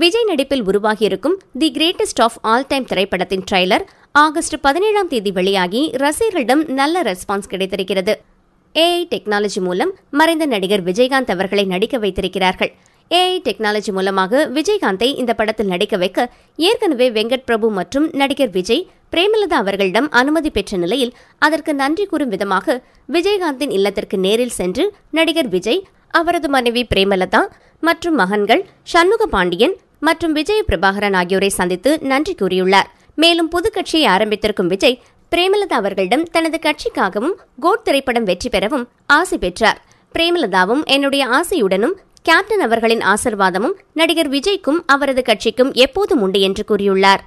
விஜய் நடிப்பில் உருவாகியிருக்கும் the greatest of all time திரைப்படத்தின் ட்ரெய்லர் ஆகஸ்ட் பதினேழாம் தேதி வெளியாகி ரசிகர்களிடம் நல்ல ரெஸ்பான்ஸ் கிடைத்திருக்கிறது ஏஐ டெக்னாலஜி மூலம் மறைந்த நடிகர் விஜயகாந்த் அவர்களை நடிக்க வைத்திருக்கிறார்கள் ஏஐ டெக்னாலஜி மூலமாக விஜயகாந்தை இந்த படத்தில் நடிக்க வைக்க ஏற்கனவே வெங்கட் பிரபு மற்றும் நடிகர் விஜய் பிரேமலதா அவர்களிடம் அனுமதி பெற்ற நிலையில் அதற்கு நன்றி கூறும் விதமாக விஜயகாந்தின் இல்லத்திற்கு நேரில் சென்று நடிகர் விஜய் அவரது மனைவி பிரேமலதா மற்றும் மகன்கள் சண்முக பாண்டியன் மற்றும் விஜய பிரபாகரன் ஆகியோரை சந்தித்து நன்றி கூறியுள்ளார் மேலும் புது கட்சியை ஆரம்பித்திருக்கும் விஜய் பிரேமலதா அவர்களிடம் தனது கட்சிக்காகவும் கோட் திரைப்படம் வெற்றி பெறவும் ஆசை பெற்றார் பிரேமலதாவும் என்னுடைய ஆசையுடனும் கேப்டன் அவர்களின் ஆசிர்வாதமும் நடிகர் விஜய்க்கும் அவரது கட்சிக்கும் எப்போதும் உண்டு என்று கூறியுள்ளார்